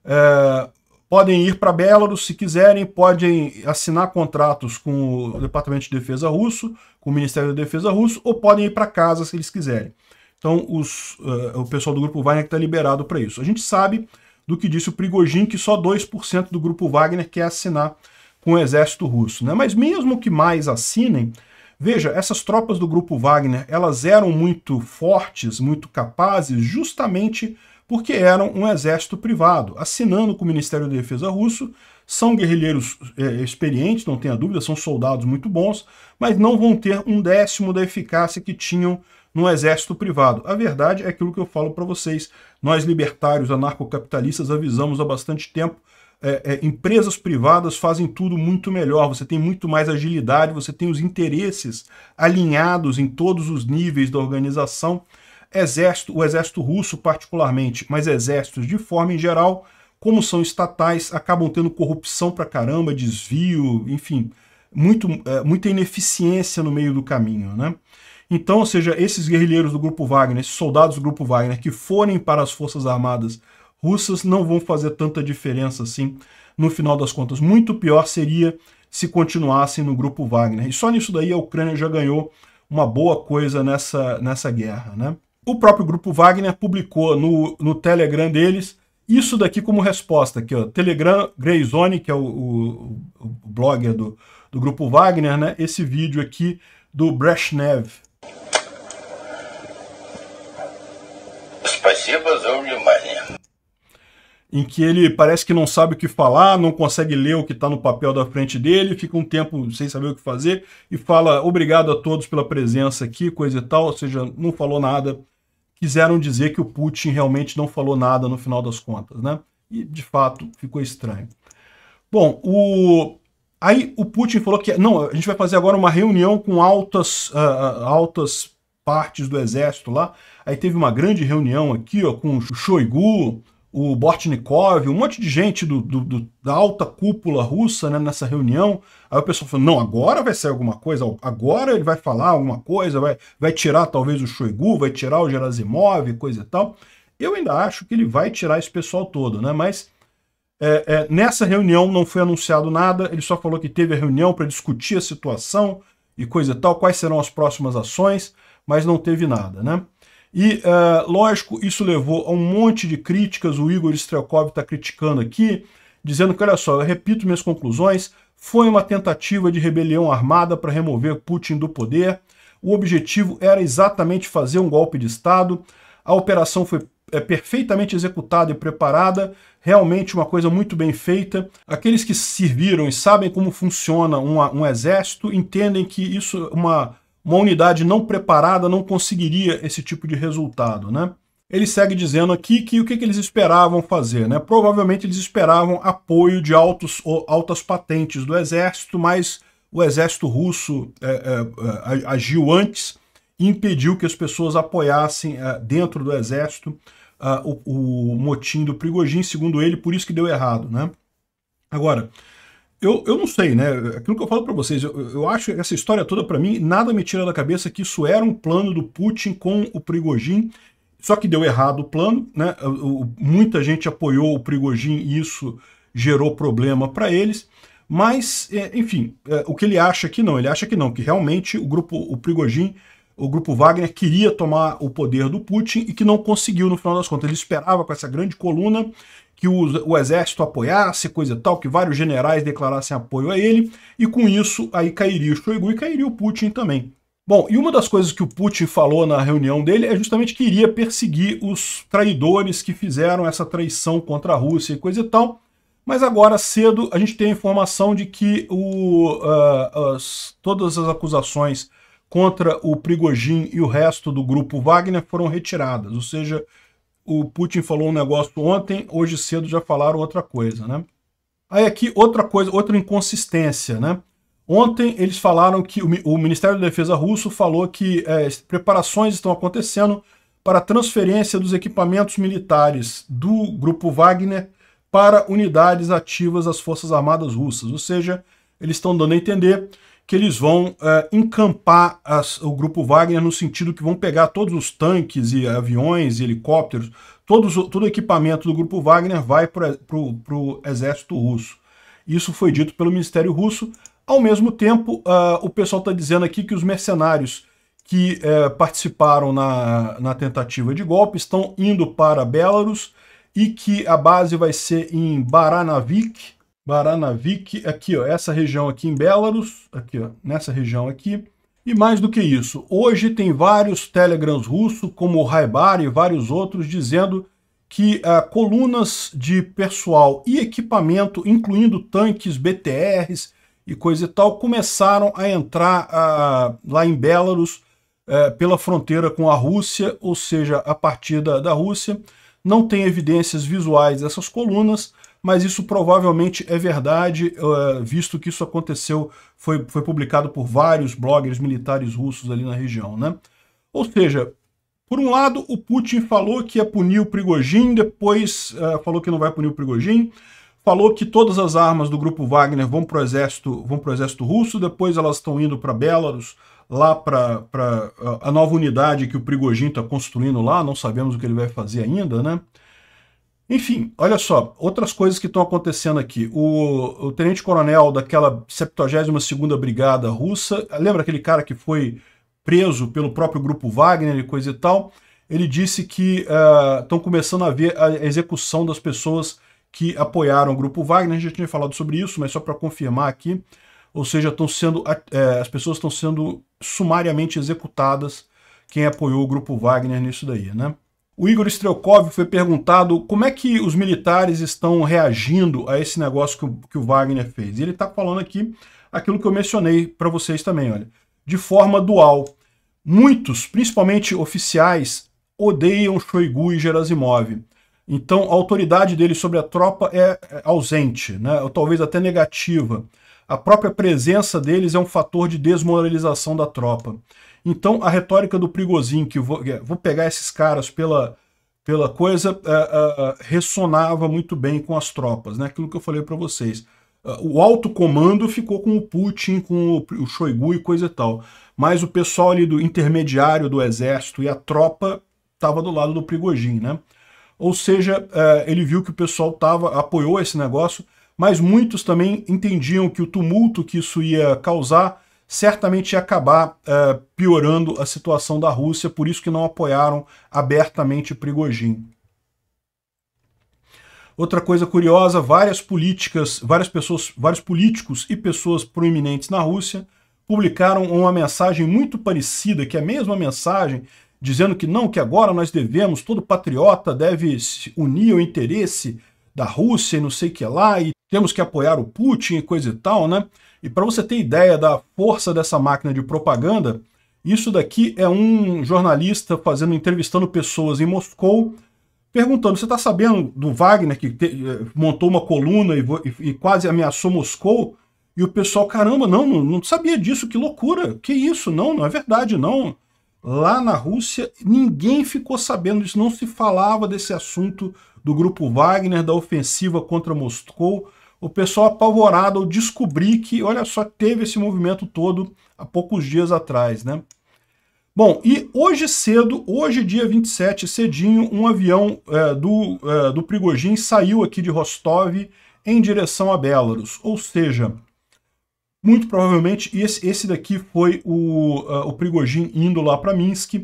é, Podem ir para Belarus se quiserem, podem assinar contratos com o Departamento de Defesa russo, com o Ministério da Defesa russo, ou podem ir para casa se eles quiserem. Então, os, uh, o pessoal do grupo Wagner está liberado para isso. A gente sabe do que disse o Prigogine, que só 2% do grupo Wagner quer assinar com o exército russo. Né? Mas mesmo que mais assinem, veja, essas tropas do grupo Wagner, elas eram muito fortes, muito capazes, justamente porque eram um exército privado, assinando com o Ministério da Defesa russo. São guerrilheiros é, experientes, não tenha dúvida, são soldados muito bons, mas não vão ter um décimo da eficácia que tinham no exército privado. A verdade é aquilo que eu falo para vocês. Nós, libertários, anarcocapitalistas, avisamos há bastante tempo é, é, empresas privadas fazem tudo muito melhor, você tem muito mais agilidade, você tem os interesses alinhados em todos os níveis da organização exército, o exército russo particularmente, mas exércitos de forma em geral, como são estatais, acabam tendo corrupção pra caramba, desvio, enfim, muito, é, muita ineficiência no meio do caminho, né? Então, ou seja, esses guerrilheiros do Grupo Wagner, esses soldados do Grupo Wagner que forem para as Forças Armadas russas não vão fazer tanta diferença assim no final das contas. Muito pior seria se continuassem no Grupo Wagner. E só nisso daí a Ucrânia já ganhou uma boa coisa nessa, nessa guerra, né? o próprio Grupo Wagner publicou no, no Telegram deles isso daqui como resposta aqui, ó, Telegram Greyzone, que é o, o, o blogger do, do Grupo Wagner, né? Esse vídeo aqui do Brezhnev. Em que ele parece que não sabe o que falar, não consegue ler o que está no papel da frente dele, fica um tempo sem saber o que fazer e fala obrigado a todos pela presença aqui, coisa e tal, ou seja, não falou nada quiseram dizer que o Putin realmente não falou nada no final das contas, né? E de fato ficou estranho. Bom, o aí o Putin falou que não, a gente vai fazer agora uma reunião com altas uh, altas partes do exército lá. Aí teve uma grande reunião aqui, ó, com o Shoigu, o Bortnikov, um monte de gente do, do, do da alta cúpula russa né, nessa reunião. Aí o pessoal falou: não, agora vai sair alguma coisa, agora ele vai falar alguma coisa, vai, vai tirar talvez o Shoigu, vai tirar o Gerasimov, coisa e tal. Eu ainda acho que ele vai tirar esse pessoal todo, né? Mas é, é, nessa reunião não foi anunciado nada, ele só falou que teve a reunião para discutir a situação e coisa e tal, quais serão as próximas ações, mas não teve nada, né? E, uh, lógico, isso levou a um monte de críticas. O Igor Strelkov está criticando aqui, dizendo que, olha só, eu repito minhas conclusões, foi uma tentativa de rebelião armada para remover Putin do poder. O objetivo era exatamente fazer um golpe de Estado. A operação foi é, perfeitamente executada e preparada, realmente uma coisa muito bem feita. Aqueles que serviram e sabem como funciona um, um exército entendem que isso é uma uma unidade não preparada não conseguiria esse tipo de resultado, né? Ele segue dizendo aqui que o que, que eles esperavam fazer, né? Provavelmente eles esperavam apoio de altos, altas patentes do exército, mas o exército russo é, é, é agiu antes e impediu que as pessoas apoiassem é, dentro do exército é, o, o motim do Prigogine, segundo ele, por isso que deu errado, né? Agora, eu, eu não sei, né? Aquilo que eu falo para vocês, eu, eu acho que essa história toda, para mim, nada me tira da cabeça que isso era um plano do Putin com o Prigojin, só que deu errado o plano, né? Muita gente apoiou o Prigojin e isso gerou problema para eles. Mas, é, enfim, é, o que ele acha que não? Ele acha que não, que realmente o grupo, o Prigojin, o grupo Wagner queria tomar o poder do Putin e que não conseguiu no final das contas. Ele esperava com essa grande coluna que o, o, exército apoiasse, coisa tal, que vários generais declarassem apoio a ele, e com isso aí cairia o Shoigu e cairia o Putin também. Bom, e uma das coisas que o Putin falou na reunião dele é justamente que iria perseguir os traidores que fizeram essa traição contra a Rússia e coisa e tal, mas agora, cedo, a gente tem a informação de que o, uh, as, todas as acusações contra o Prigojin e o resto do grupo Wagner foram retiradas, ou seja, o Putin falou um negócio ontem, hoje cedo já falaram outra coisa, né? Aí aqui outra coisa, outra inconsistência, né? Ontem eles falaram que o, Ministério da Defesa russo falou que é, preparações estão acontecendo para transferência dos equipamentos militares do grupo Wagner para unidades ativas das Forças Armadas Russas. Ou seja, eles estão dando a entender que eles vão é, encampar as, o grupo Wagner no sentido que vão pegar todos os tanques e aviões e helicópteros, todos, todo o equipamento do grupo Wagner vai para o é, exército russo. Isso foi dito pelo Ministério Russo. Ao mesmo tempo, uh, o pessoal está dizendo aqui que os mercenários que uh, participaram na, na tentativa de golpe estão indo para Belarus e que a base vai ser em Baranavik, Baranavik, aqui, ó, essa região aqui em Belarus, aqui, ó, nessa região aqui. E mais do que isso, hoje tem vários telegrams russos, como o Raibar e vários outros, dizendo que ah, colunas de pessoal e equipamento, incluindo tanques, BTRs e coisa e tal, começaram a entrar ah, lá em Belarus eh, pela fronteira com a Rússia, ou seja, a partir da, da Rússia. Não tem evidências visuais dessas colunas, mas isso provavelmente é verdade, eh, visto que isso aconteceu, foi, foi publicado por vários bloggers militares russos ali na região, né? Ou seja, por um lado, o Putin falou que ia punir o Prigogine, depois uh, falou que não vai punir o Prigogine, falou que todas as armas do grupo Wagner vão para o exército, vão pro exército russo, depois elas estão indo para Belarus, lá para eh, a nova unidade que o Prigogine está construindo lá, não sabemos o que ele vai fazer ainda, né? Enfim, olha só, outras coisas que estão acontecendo aqui. O, o tenente-coronel daquela 72ª Brigada Russa, lembra aquele cara que foi preso pelo próprio grupo Wagner e coisa e tal? Ele disse que estão eh, uh, começando a ver a execução das pessoas que apoiaram o grupo Wagner. A gente já tinha falado sobre isso, mas só para confirmar aqui. Ou seja, estão sendo eh, as pessoas estão sendo sumariamente executadas quem apoiou o grupo Wagner nisso daí, né? O Igor Strelkov foi perguntado como é que os militares estão reagindo a esse negócio que o, que o Wagner fez. E ele está falando aqui aquilo que eu mencionei para vocês também, olha. De forma dual. Muitos, principalmente oficiais, odeiam Shoigu e Gerasimov. Então a autoridade dele sobre a tropa é, é ausente, né? ou talvez até negativa. A própria presença deles é um fator de desmoralização da tropa. Então, a retórica do prigozin que vou, vou, pegar esses caras pela, pela coisa, é, é, é, ressonava muito bem com as tropas, né? Aquilo que eu falei para vocês. O alto comando ficou com o Putin, com o Shoigu e coisa e tal. Mas o pessoal ali do intermediário do exército e a tropa estava do lado do prigozin, né? Ou seja, ele viu que o pessoal tava, apoiou esse negócio, mas muitos também entendiam que o tumulto que isso ia causar certamente ia acabar uh, piorando a situação da Rússia, por isso que não apoiaram abertamente Prigogine. Outra coisa curiosa, várias políticas, várias pessoas, vários políticos e pessoas proeminentes na Rússia publicaram uma mensagem muito parecida, que é a mesma mensagem, dizendo que não, que agora nós devemos, todo patriota deve se unir ao interesse da Rússia e não sei o que lá, e temos que apoiar o Putin e coisa e tal, né? E para você ter ideia da força dessa máquina de propaganda, isso daqui é um jornalista fazendo entrevistando pessoas em Moscou, perguntando: você está sabendo do Wagner que te, eh, montou uma coluna e, e, e, quase ameaçou Moscou? E o pessoal, caramba, não, não, não sabia disso, que loucura, que isso, não, não é verdade, não. Lá na Rússia, ninguém ficou sabendo disso, não se falava desse assunto do grupo Wagner, da ofensiva contra Moscou, o pessoal apavorado ao descobrir que, olha só, teve esse movimento todo há poucos dias atrás, né? Bom, e hoje cedo, hoje dia 27, cedinho, um avião é, do, é, do Prigogine saiu aqui de Rostov em direção a Belarus, ou seja, muito provavelmente esse, esse daqui foi o, uh, o Prigogine indo lá para Minsk,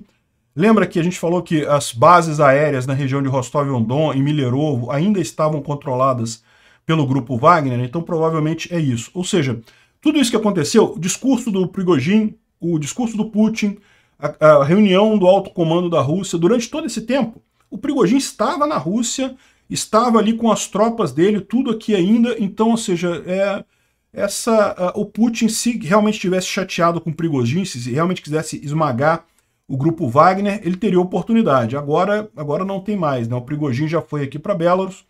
Lembra que a gente falou que as bases aéreas na região de rostov ondon e Milerovo ainda estavam controladas pelo grupo Wagner, então provavelmente é isso. Ou seja, tudo isso que aconteceu, o discurso do Prigojin, o discurso do Putin, a, a, reunião do alto comando da Rússia, durante todo esse tempo, o Prigojin estava na Rússia, estava ali com as tropas dele, tudo aqui ainda, então, ou seja, é, essa, uh, o Putin, se realmente tivesse chateado com o se realmente quisesse esmagar o grupo Wagner, ele teria oportunidade. Agora, agora não tem mais, né? O Prigogine já foi aqui para Belarus,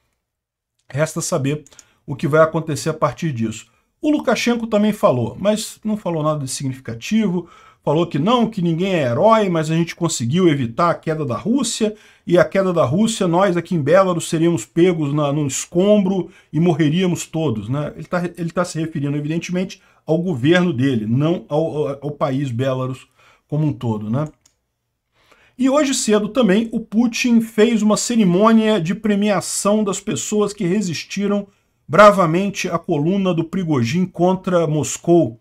Resta saber o que vai acontecer a partir disso. O Lukashenko também falou, mas não falou nada de significativo, falou que não, que ninguém é herói, mas a gente conseguiu evitar a queda da Rússia, e a queda da Rússia, nós aqui em Belarus seríamos pegos na, no escombro e morreríamos todos. Né? Ele está ele tá se referindo, evidentemente, ao governo dele, não ao, ao, ao país Belarus como um todo. Né? E hoje cedo também o Putin fez uma cerimônia de premiação das pessoas que resistiram bravamente à coluna do Prigojin contra Moscou.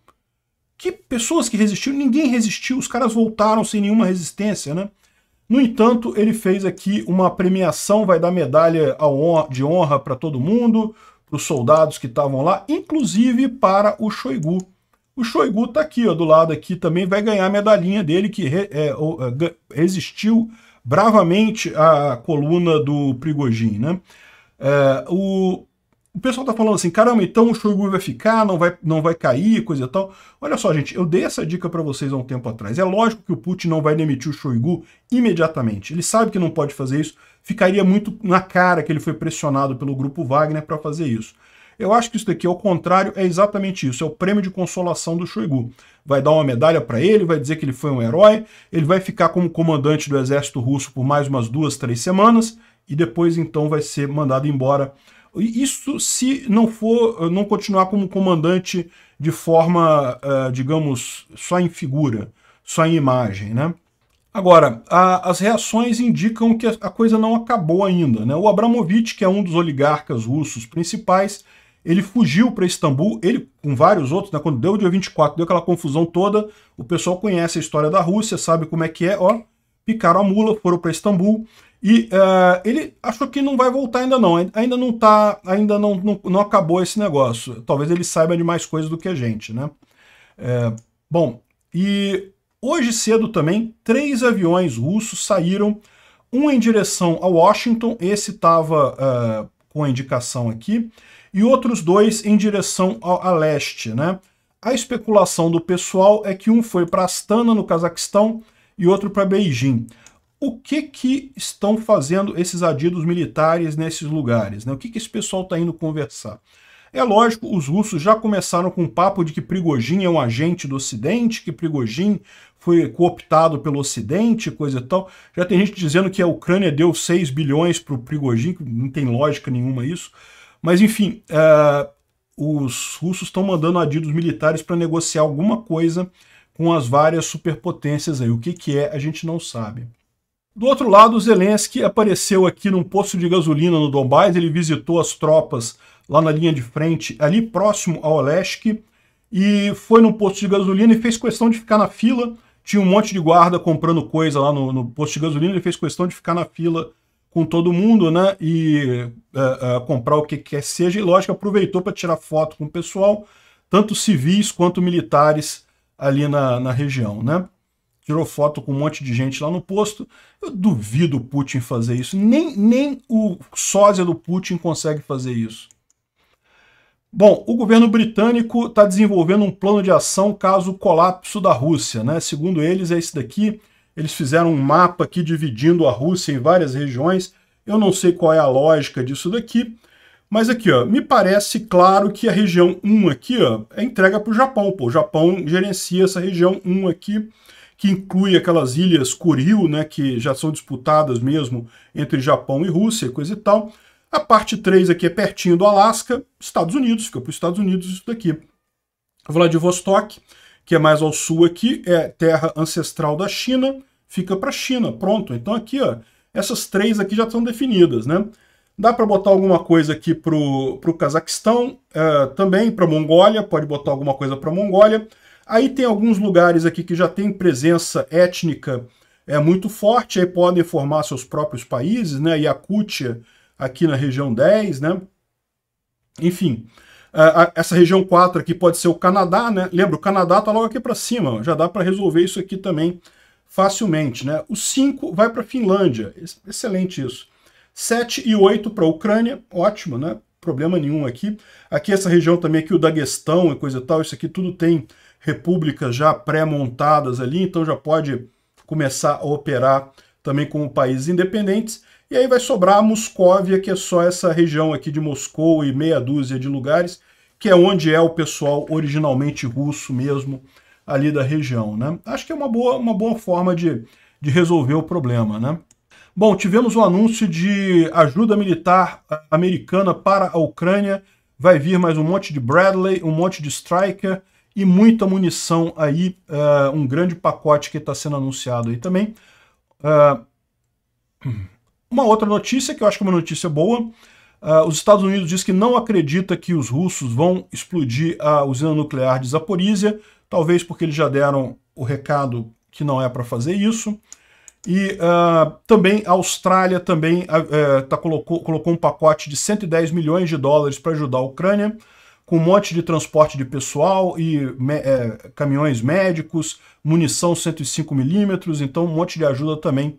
Que pessoas que resistiram? Ninguém resistiu, os caras voltaram sem nenhuma resistência, né? No entanto, ele fez aqui uma premiação, vai dar medalha de honra para todo mundo, para os soldados que estavam lá, inclusive para o Shoigu, o Shoigu está aqui, ó, do lado aqui também, vai ganhar a medalhinha dele, que re, é, é resistiu bravamente à coluna do Prigogine. Né? É, o, o pessoal está falando assim, caramba, então o Shoigu vai ficar, não vai, não vai cair, coisa e tal. Olha só, gente, eu dei essa dica para vocês há um tempo atrás. É lógico que o Putin não vai demitir o Shoigu imediatamente. Ele sabe que não pode fazer isso, ficaria muito na cara que ele foi pressionado pelo grupo Wagner para fazer isso. Eu acho que isso daqui, ao é contrário, é exatamente isso. É o prêmio de consolação do Shoigu. Vai dar uma medalha para ele, vai dizer que ele foi um herói, ele vai ficar como comandante do exército russo por mais umas duas, três semanas, e depois então vai ser mandado embora. Isso se não for, eh, não continuar como comandante de forma, eh, digamos, só em figura, só em imagem, né? Agora, a, as reações indicam que a, a coisa não acabou ainda. Né? O Abramovich, que é um dos oligarcas russos principais, ele fugiu para Istambul, ele com vários outros, né, quando deu o dia 24, deu aquela confusão toda, o pessoal conhece a história da Rússia, sabe como é que é, ó, picaram a mula, foram para Istambul, e uh, ele achou que não vai voltar ainda não, ainda não tá, ainda não, não, não, acabou esse negócio, talvez ele saiba de mais coisas do que a gente, né. É, bom, e hoje cedo também, três aviões russos saíram, um em direção a Washington, esse estava uh, eh, com a indicação aqui, e outros dois em direção ao, a leste. Né? A especulação do pessoal é que um foi para Astana, no Cazaquistão, e outro para Beijing. O que, que estão fazendo esses adidos militares nesses lugares? Né? O que, que esse pessoal está indo conversar? É lógico, os russos já começaram com o papo de que Prigogine é um agente do Ocidente, que Prigogine foi cooptado pelo Ocidente, coisa e tal. Já tem gente dizendo que a Ucrânia deu 6 bilhões para o que não tem lógica nenhuma isso. Mas enfim, uh, os russos estão mandando adidos militares para negociar alguma coisa com as várias superpotências aí. O que, que é, a gente não sabe. Do outro lado, Zelensky apareceu aqui num posto de gasolina no Donbass, ele visitou as tropas lá na linha de frente, ali próximo ao Olesk, e foi num posto de gasolina e fez questão de ficar na fila. Tinha um monte de guarda comprando coisa lá no, no posto de gasolina, ele fez questão de ficar na fila com todo mundo, né? E uh, uh, comprar o que quer seja. E lógico, aproveitou para tirar foto com o pessoal, tanto civis quanto militares ali na, na região, né? Tirou foto com um monte de gente lá no posto. Eu duvido o Putin fazer isso. Nem, nem o sósia do Putin consegue fazer isso. Bom, o governo britânico está desenvolvendo um plano de ação caso o colapso da Rússia, né? Segundo eles, é esse daqui eles fizeram um mapa aqui dividindo a Rússia em várias regiões. Eu não sei qual é a lógica disso daqui, mas aqui, ó, me parece claro que a região 1 aqui, ó, é entrega para o Japão. Pô, o Japão gerencia essa região 1 aqui, que inclui aquelas ilhas Kuril, né, que já são disputadas mesmo entre Japão e Rússia, coisa e tal. A parte 3 aqui é pertinho do Alasca, Estados Unidos, fica para os Estados Unidos isso daqui. Vladivostok, que é mais ao sul aqui, é terra ancestral da China, fica para a China. Pronto. Então aqui, ó, essas três aqui já estão definidas, né? Dá para botar alguma coisa aqui para o Cazaquistão, é, também para a Mongólia, pode botar alguma coisa para a Mongólia. Aí tem alguns lugares aqui que já tem presença étnica é muito forte, aí podem formar seus próprios países, né? Yakutia, aqui na região 10, né? Enfim, é, essa região 4 aqui pode ser o Canadá, né? Lembra, o Canadá está logo aqui para cima, já dá para resolver isso aqui também facilmente, né? O 5 vai para a Finlândia, excelente isso. 7 e 8 para a Ucrânia, ótimo, né? Problema nenhum aqui. Aqui essa região também aqui, o Daguestão e coisa e tal, isso aqui tudo tem repúblicas já pré-montadas ali, então já pode começar a operar também como países independentes. E aí vai sobrar Moscóvia, que é só essa região aqui de Moscou e meia dúzia de lugares, que é onde é o pessoal originalmente russo mesmo ali da região, né? Acho que é uma boa, uma boa forma de, de resolver o problema, né? Bom, tivemos o um anúncio de ajuda militar americana para a Ucrânia. Vai vir mais um monte de Bradley, um monte de Striker e muita munição aí, uh, um grande pacote que está sendo anunciado aí também. Uh... Uma outra notícia, que eu acho que é uma notícia boa, Uh, os Estados Unidos diz que não acredita que os russos vão explodir a usina nuclear de Zaporizhia, talvez porque eles já deram o recado que não é para fazer isso. E uh, também a Austrália também uh, tá, colocou, colocou um pacote de 110 milhões de dólares para ajudar a Ucrânia, com um monte de transporte de pessoal e me, eh, caminhões médicos, munição 105 milímetros, então um monte de ajuda também